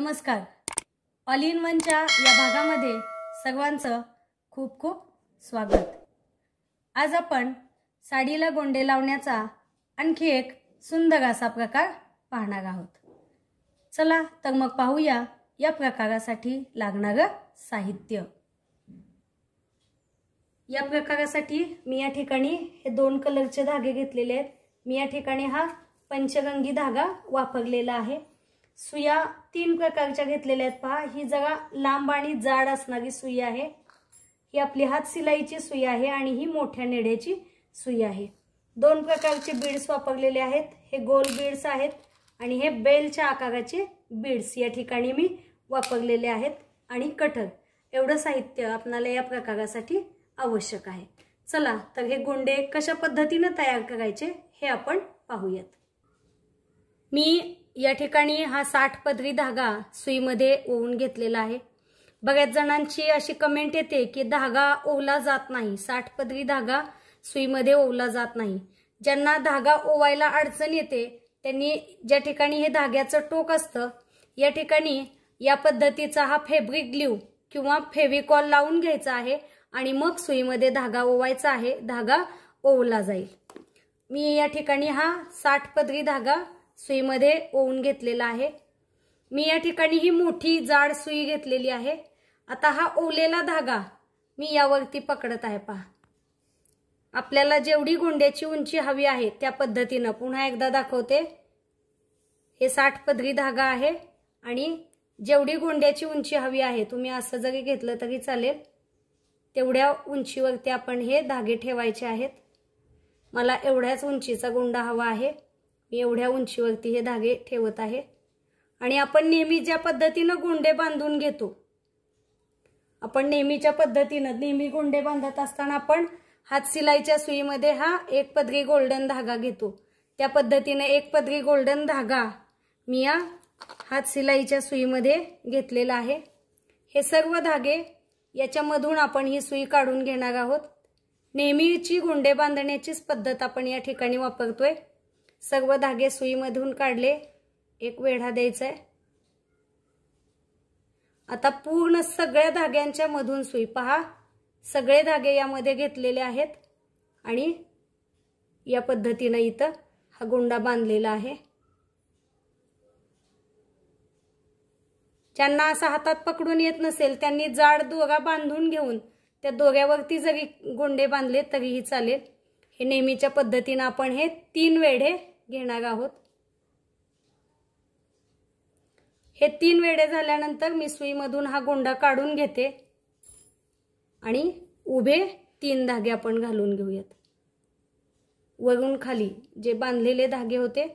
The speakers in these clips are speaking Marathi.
नमस्कार ऑल इन वनच्या या भागामध्ये सर्वांचं खूप खूप स्वागत आज आपण साडीला गोंडे लावण्याचा आणखी एक सुंदर असा प्रकार पाहणार आहोत चला तर मग पाहूया या प्रकारासाठी लागणारं साहित्य या प्रकारासाठी मी या ठिकाणी हे दोन कलरचे धागे घेतलेले आहेत मी या ठिकाणी हा पंचगंगी धागा वापरलेला आहे सुया तीन प्रकारच्या घेतलेल्या आहेत पहा ही जरा लांब आणि जाड असणारी सुई आहे ही आपली हात सिलाईची सुई आहे आणि ही मोठ्या नेड्याची सुई आहे दोन प्रकारचे बीड्स वापरलेले आहेत हे गोल बीड्स आहेत आणि हे बेलच्या आकाराचे बीड्स या ठिकाणी मी वापरलेले आहेत आणि कठर एवढं साहित्य आपल्याला या प्रकारासाठी आवश्यक आहे चला तर हे गुंडे कशा पद्धतीनं तयार करायचे हे आपण पाहूयात मी या ठिकाणी हा साठ पदरी धागा सुईमध्ये ओवून घेतलेला आहे बऱ्याच जणांची अशी कमेंट येते की धागा ओवला जात नाही साठ पदरी धागा सुईमध्ये ओवला जात नाही ज्यांना धागा ओवायला अडचण येते त्यांनी ज्या ठिकाणी हे धाग्याचं टोक असतं या ठिकाणी या पद्धतीचा हा फेब्रिक ग्ल्यू किंवा फेविकॉल लावून घ्यायचा आहे आणि मग सुईमध्ये धागा ओवायचा आहे धागा ओवला जाईल मी या ठिकाणी हा साठ पदरी धागा सुईमध्ये ओवून घेतलेला आहे मी या ठिकाणी ही मोठी जाड सुई घेतलेली आहे आता हा ओलेला धागा मी यावरती पकडत आहे पहा आपल्याला जेवढी गोंड्याची उंची हवी आहे त्या पद्धतीनं पुन्हा एकदा दाखवते हे साठ पदरी धागा आहे आणि जेवढी गोंड्याची उंची हवी आहे तुम्ही असं जरी घेतलं तरी चालेल तेवढ्या उंचीवरती आपण हे धागे ठेवायचे आहेत मला एवढ्याच उंचीचा गोंडा हवा आहे मी एवढ्या उंचीवरती हे धागे ठेवत आहे आणि आपण नेहमी ज्या पद्धतीनं गोंडे बांधून घेतो आपण नेहमीच्या पद्धतीनं नेहमी गोंडे बांधत असताना आपण हात सिलाईच्या सुईमध्ये हा एक पदरी गोल्डन धागा घेतो त्या पद्धतीनं एक पदरी गोल्डन धागा मी या हात सिलाईच्या सुईमध्ये घेतलेला आहे हे सर्व धागे याच्यामधून आपण ही सुई काढून घेणार आहोत नेहमीची गोंडे बांधण्याचीच पद्धत आपण या ठिकाणी वापरतोय सर्व धागे सुईमधून काढले एक वेढा द्यायचा आहे आता पूर्ण सगळ्या धाग्यांच्या मधून सुई पहा सगळे धागे यामध्ये घेतलेले आहेत आणि या पद्धतीनं इथं हा गोंडा बांधलेला आहे ज्यांना असा हातात पकडून येत नसेल त्यांनी जाड दोगा बांधून घेऊन त्या दोऱ्यावरती जरी गोंडे बांधले तरीही चालेल हे नेहमीच्या पद्धतीनं आपण हे तीन वेढे घेणार आहोत हे तीन वेढे झाल्यानंतर मी सुईमधून हा गोंडा काढून घेते आणि उभे तीन धागे आपण घालून घेऊयात वरून खाली जे बांधलेले धागे होते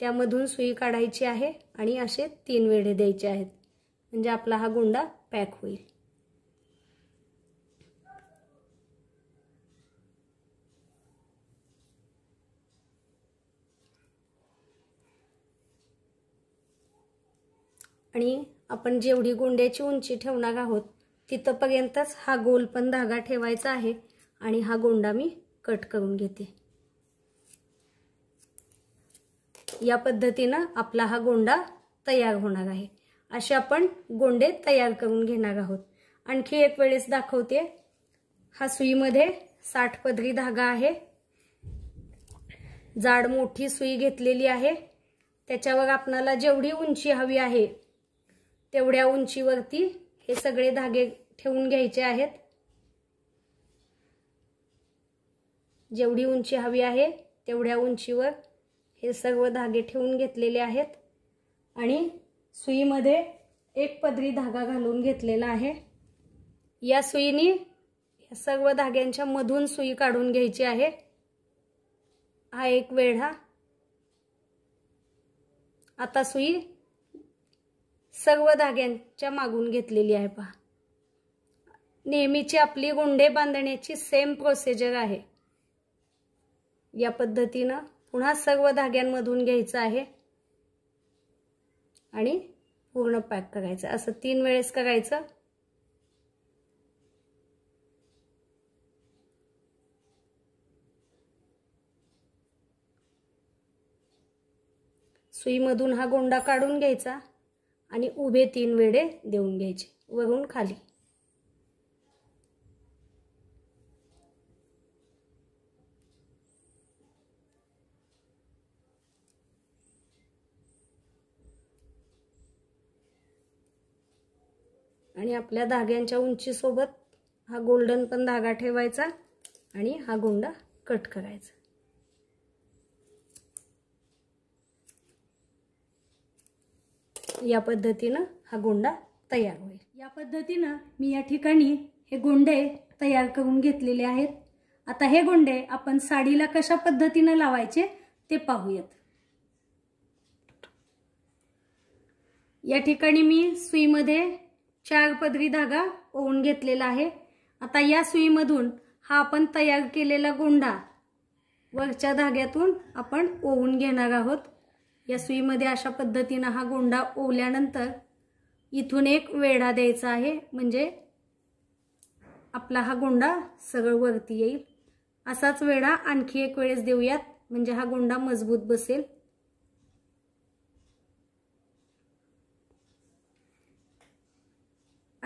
त्यामधून सुई काढायची आहे आणि असे तीन वेढे द्यायचे आहेत म्हणजे आपला हा गोंडा पॅक होईल आणि आपण जेवढी गोंड्याची उंची ठेवणार आहोत तिथंपर्यंतच हा गोल पण धागा ठेवायचा आहे आणि हा गोंडा मी कट करून घेते या पद्धतीनं आपला हा गोंडा तयार होणार आहे असे आपण गोंडे तयार करून घेणार आहोत आणखी एक वेळेस दाखवते हा सुईमध्ये साठ पदरी धागा आहे जाड मोठी सुई घेतलेली आहे त्याच्यावर आपणाला जेवढी उंची हवी आहे तेवढ्या उंचीवरती हे सगळे धागे ठेवून घ्यायचे आहेत जेवढी उंची हवी आहे तेवढ्या उंचीवर हे सर्व धागे ठेवून घेतलेले आहेत आणि सुईमध्ये एक पदरी धागा घालून घेतलेला आहे या सुईनी या सर्व धाग्यांच्या मधून सुई काढून घ्यायची आहे हा एक वेढा आता सुई सर्व धाग्यांच्या मागून घेतलेली आहे पहा नेहमीची आपली गोंडे बांधण्याची सेम प्रोसिजर आहे या पद्धतीनं पुन्हा सर्व धाग्यांमधून घ्यायचं आहे आणि पूर्ण पॅक करायचं असं तीन वेळेस करायचं सुईमधून हा गोंडा काढून घ्यायचा आणि उभे तीन वेळे देऊन घ्यायचे वरून खाली आणि आपल्या धाग्यांच्या उंचीसोबत हा गोल्डन पण धागा ठेवायचा आणि हा गोंडा कट करायचा या पद्धतीनं हा गोंडा तयार होईल या पद्धतीनं मी या ठिकाणी हे गोंडे तयार करून घेतलेले आहेत आता हे गोंडे आपण साडीला कशा पद्धतीनं लावायचे ते पाहूयात या ठिकाणी मी सुईमध्ये चार पदरी धागा ओवून घेतलेला आहे आता या सुईमधून हा आपण तयार केलेला गोंडा वरच्या धाग्यातून आपण ओवून घेणार आहोत या सुईमध्ये अशा पद्धतीनं हा गोंडा ओवल्यानंतर इथून एक वेढा द्यायचा आहे म्हणजे आपला हा गोंडा सगळं वरती येईल असाच वेढा आणखी एक वेळेस देऊयात म्हणजे हा गोंडा मजबूत बसेल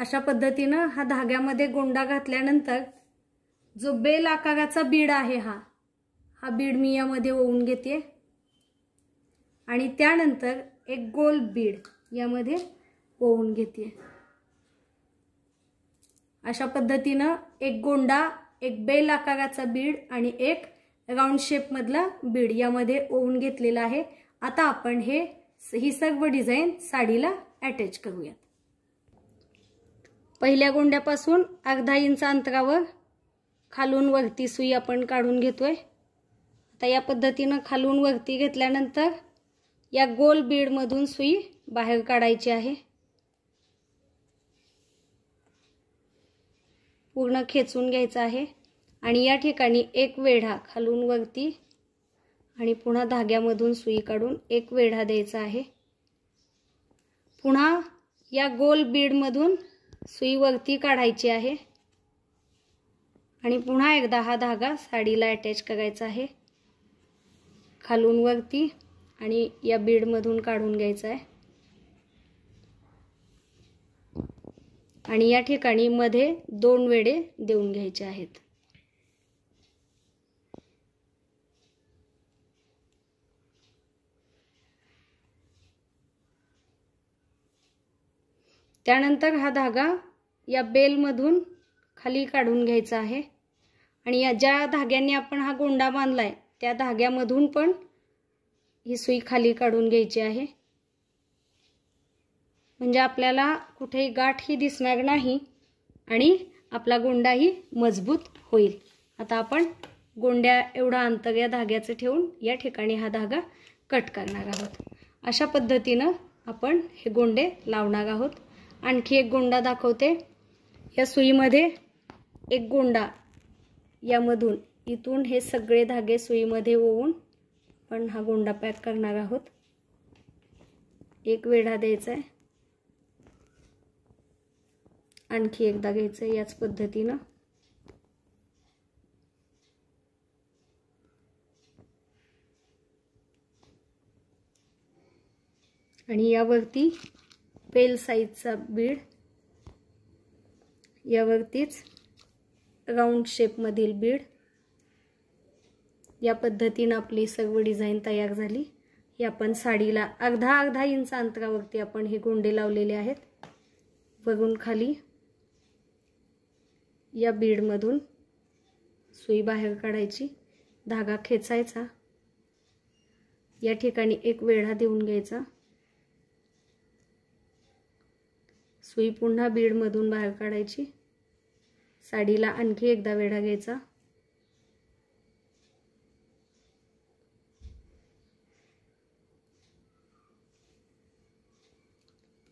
अशा पद्धतीनं हा धाग्यामध्ये गोंडा घातल्यानंतर जो बेल आकाराचा बीड आहे हा हा बीड मी यामध्ये ओवून घेते आणि त्यानंतर एक गोल बीड यामध्ये ओवून घेते अशा पद्धतीनं एक गोंडा एक बेल आकाराचा बीड आणि एक राऊंड शेपमधला बीड यामध्ये ओवून घेतलेला आहे आता आपण हे ही सर्व डिझाईन साडीला अटॅच करूयात पहिल्या गोंड्यापासून अर्धा इंच अंतरावर खालून वरती सुई आपण काढून घेतोय आता या पद्धतीनं खालून वरती घेतल्यानंतर या गोल बीडमधून सुई बाहेर काढायची आहे पूर्ण खेचून घ्यायचं आहे आणि या ठिकाणी एक वेढा खालून वरती आणि पुन्हा धाग्यामधून सुई काढून एक वेढा द्यायचा आहे पुन्हा या गोल बीडमधून सुई वरती काढायची आहे आणि पुन्हा एकदा हा धागा साडीला अटॅच करायचा आहे खालून वरती आणि या बीड बीडमधून काढून घ्यायचा आहे आणि या ठिकाणी मध्ये दोन वेडे देऊन घ्यायचे आहेत त्यानंतर हा धागा या बेलमधून खाली काढून घ्यायचा आहे आणि या ज्या धाग्यांनी आपण हा गोंडा बांधलाय त्या धाग्यामधून पण ही सुई खाली काढून घ्यायची आहे म्हणजे आपल्याला कुठेही गाठ ही दिसणार नाही आणि आपला गोंडाही मजबूत होईल आता आपण गोंड्या एवढा अंतर या धाग्याचं ठेवून या ठिकाणी हा धागा कट करणार आहोत अशा पद्धतीनं आपण हे गोंडे लावणार आहोत आणखी एक गोंडा दाखवते या सुईमध्ये एक गोंडा यामधून इथून हे सगळे धागे सुईमध्ये ओवून पण हा गोंडा पॅक करणार आहोत एक वेढा द्यायचा आहे आणखी एकदा घ्यायचं आहे याच पद्धतीनं आणि यावरती पेल साईजचा बीड यावरतीच राऊंड शेपमधील बीड या पद्धतीनं आपली सर्व डिझाईन तयार झाली ही आपण साडीला अर्धा अर्धा इंच अंतरावरती आपण हे गोंडे लावलेले आहेत वरून खाली या बीडमधून सुई बाहेर काढायची धागा खेचायचा या ठिकाणी एक वेढा देऊन घ्यायचा सुई पुन्हा बीडमधून बाहेर काढायची साडीला आणखी एकदा वेढा घ्यायचा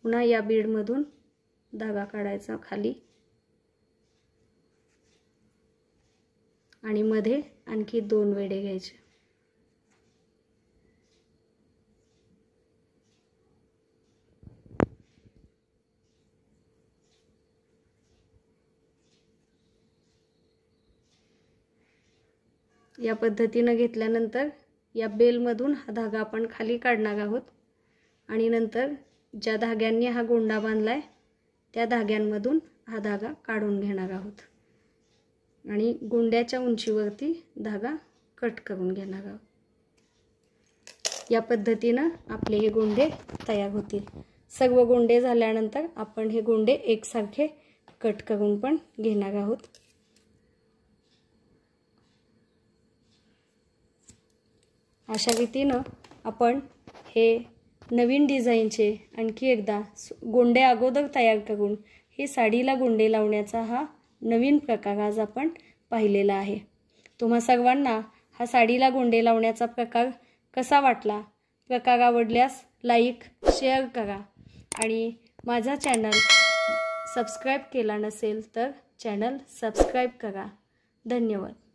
पुन्हा या बीडमधून धागा काढायचा खाली आणि मध्ये आणखी दोन वेडे घ्यायचे या पद्धतीनं घेतल्यानंतर या बेलमधून हा धागा आपण खाली काढणार आहोत आणि नंतर ज्या धाग्यांनी हा गोंडा बांधला आहे त्या धाग्यांमधून हा धागा काढून घेणार आहोत आणि गोंड्याच्या उंचीवरती धागा कट करून घेणार आहोत या पद्धतीनं आपले हे गोंडे तयार होतील सर्व गोंडे झाल्यानंतर आपण हे गोंडे एकसारखे कट करून पण घेणार आहोत अशा रीतीनं आपण हे नवीन डिझाईनचे आणखी एकदा गोंडे अगोदर तयार करून हे साडीला गोंडे लावण्याचा हा नवीन प्रकार आज आपण पाहिलेला आहे तुम्हा सर्वांना हा साडीला गोंडे लावण्याचा प्रकार कसा वाटला प्रकार आवडल्यास लाईक शेअर करा आणि माझा चॅनल सबस्क्राईब केला नसेल तर चॅनल सबस्क्राईब करा धन्यवाद